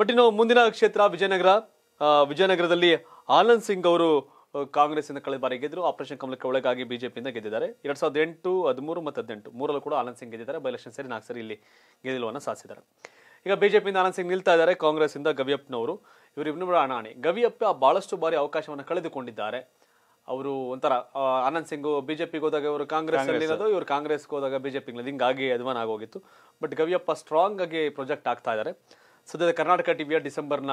but ಇನ್ನು ಮುಂದಿನ ಕ್ಷೇತ್ರ ವಿಜಯನಗರ ವಿಜಯನಗರದಲ್ಲಿ ಆನಂದ್ ಸಿಂಗ್ ಅವರು ಕಾಂಗ್ರೆಸ್ಸಿಂದ ಕಳೆದ ಬಾರಿ ಗೆದ್ದರು ಆಪರೇಷನ್ ಕಮಲಕ್ಕೆ ಒಳಗಾಗಿ ಬಿಜೆಪಿಯಿಂದ ಗೆದ್ದಿದ್ದಾರೆ ಎರಡ್ ಸಾವಿರದ ಎಂಟು ಹದಿಮೂರು ಮತ್ತು ಹದಿನೆಂಟು ಮೂರಲ್ಲೂ ಕೂಡ ಆನಂದ್ ಸಿಂಗ್ ಗೆದ್ದಿದ್ದಾರೆ ಬೈಲೆಕ್ಷನ್ ಸೇರಿ ನಾಲ್ಕು ಸರಿ ಇಲ್ಲಿ ಗೆಲುವನ್ನು ಸಾಧಿಸಿದ್ದಾರೆ ಈಗ ಬಿಜೆಪಿಯಿಂದ ಆನಂದ್ ಸಿಂಗ್ ನಿಲ್ತಾ ಇದ್ದಾರೆ ಇಂದ ಗವಿಯಪ್ಪನವರು ಇವರು ಇನ್ನೊಬ್ಬರ ಅಣಾಣಿ ಗವಿಯಪ್ಪ ಬಹಳಷ್ಟು ಬಾರಿ ಅವಕಾಶವನ್ನು ಕಳೆದುಕೊಂಡಿದ್ದಾರೆ ಅವರು ಒಂಥರ ಆನಂದ್ ಸಿಂಗ್ ಬಿಜೆಪಿಗೆ ಹೋದಾಗ ಇವರು ಕಾಂಗ್ರೆಸ್ ಇರೋದು ಇವರು ಕಾಂಗ್ರೆಸ್ಗೆ ಹೋದಾಗ ಬಿಜೆಪಿಗೆ ಹಿಂಗಾಗಿ ಅಧ್ವಾನ ಆಗೋಗಿತ್ತು ಬಟ್ ಗವಿಯಪ್ಪ ಸ್ಟ್ರಾಂಗ್ ಆಗಿ ಪ್ರೊಜೆಕ್ಟ್ ಆಗ್ತಾ ಇದ್ದಾರೆ ಸದ್ಯದ ಕರ್ನಾಟಕ ಟಿವಿಯ ಡಿಸೆಂಬರ್ನ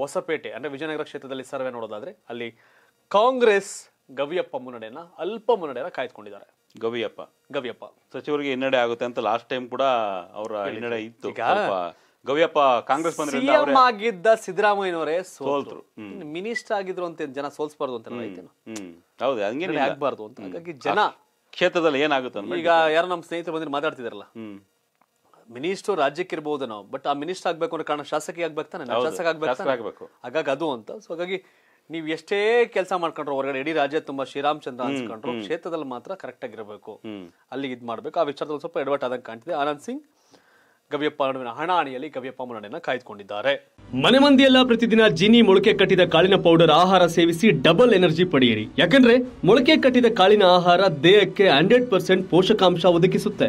ಹೊಸಪೇಟೆ ಅಂದರೆ ವಿಜಯನಗರ ಕ್ಷೇತ್ರದಲ್ಲಿ ಸರ್ವೆ ನೋಡೋದಾದರೆ ಅಲ್ಲಿ ಕಾಂಗ್ರೆಸ್ ಗವಿಯಪ್ಪ ಮುನ್ನಡೆಯನ್ನು ಅಲ್ಪ ಮುನ್ನಡೆಯನ್ನು ಕಾಯ್ದುಕೊಂಡಿದ್ದಾರೆ ಗವಿಯಪ್ಪ ಗವಿಯಪ್ಪ ಸಚಿವರಿಗೆ ಹಿನ್ನಡೆ ಆಗುತ್ತೆ ಅಂತ ಲಾಸ್ಟ್ ಟೈಮ್ ಕೂಡ ಅವರ ಹಿನ್ನಡೆ ಇತ್ತು ಗವಿಯಪ್ಪ ಕಾಂಗ್ರೆಸ್ ಆಗಿದ್ದ ಸಿದ್ದರಾಮಯ್ಯನವರೇ ಸೋಲ್ತರು ಮಿನಿಸ್ಟರ್ ಆಗಿದ್ರು ಅಂತ ಜನ ಸೋಲ್ಸ್ಬಾರ್ದು ಅಂತ ಹೌದು ಹಂಗೇನೆ ಆಗ್ಬಾರ್ದು ಅಂತ ಹಾಗಾಗಿ ಜನ ಕ್ಷೇತ್ರದಲ್ಲಿ ಏನಾಗುತ್ತೆ ಈಗ ಯಾರು ನಮ್ಮ ಸ್ನೇಹಿತರು ಬಂದ್ರೆ ಮಾತಾಡ್ತಿದಾರಲ್ಲ ಮಿನಿಸ್ಟರ್ ರಾಜ್ಯಕ್ಕೆ ಇರಬಹುದು ನಾವು ಬಟ್ ಆ ಮಿನಿಸ್ಟರ್ ಆಗ್ಬೇಕು ಅಂದ್ರೆ ಕಾರಣ ಶಾಸಕಿ ಆಗ್ಬೇಕು ಶಾಸಕ ಆಗ್ಬೇಕು ಹಾಗಾಗಿ ಅದು ಅಂತ ಸೊ ಹಾಗಾಗಿ ನೀವು ಎಷ್ಟೇ ಕೆಲಸ ಮಾಡ್ಕೊಂಡ್ರು ಹೊರಗಡೆ ಇಡೀ ರಾಜ್ಯ ತುಂಬಾ ಶ್ರೀರಾಮಚಂದ್ರ ಅನ್ಸ್ಕೊಂಡ್ರು ಕ್ಷೇತ್ರದಲ್ಲಿ ಮಾತ್ರ ಕರೆಕ್ಟ್ ಆಗಿರ್ಬೇಕು ಅಲ್ಲಿ ಇದ್ ಮಾಡ್ಬೇಕು ಆ ವಿಚಾರದಲ್ಲಿ ಸ್ವಲ್ಪ ಎಡವಟ್ ಆದಂಗೆ ಕಾಣ್ತಿದೆ ಆನಂದ್ ಸಿಂಗ್ ಗವಿಯಪ್ಪ ನಡುವಿನ ಹಣಿಯಲ್ಲಿ ಗವಿಯಪ್ಪ ಮುನ್ನಡೆಯನ್ನ ಕಾಯ್ದುಕೊಂಡಿದ್ದಾರೆ ಮನೆ ಮಂದಿಯೆಲ್ಲ ಪ್ರತಿದಿನ ಜಿನಿ ಮೊಳಕೆ ಕಟ್ಟಿದ ಕಾಳಿನ ಪೌಡರ್ ಆಹಾರ ಸೇವಿಸಿ ಡಬಲ್ ಎನರ್ಜಿ ಪಡೆಯಿರಿ ಯಾಕಂದ್ರೆ ಮೊಳಕೆ ಕಟ್ಟಿದ ಕಾಳಿನ ಆಹಾರ ದೇಹಕ್ಕೆ ಹಂಡ್ರೆಡ್ ಪರ್ಸೆಂಟ್ ಪೋಷಕಾಂಶ ಒದಗಿಸುತ್ತೆ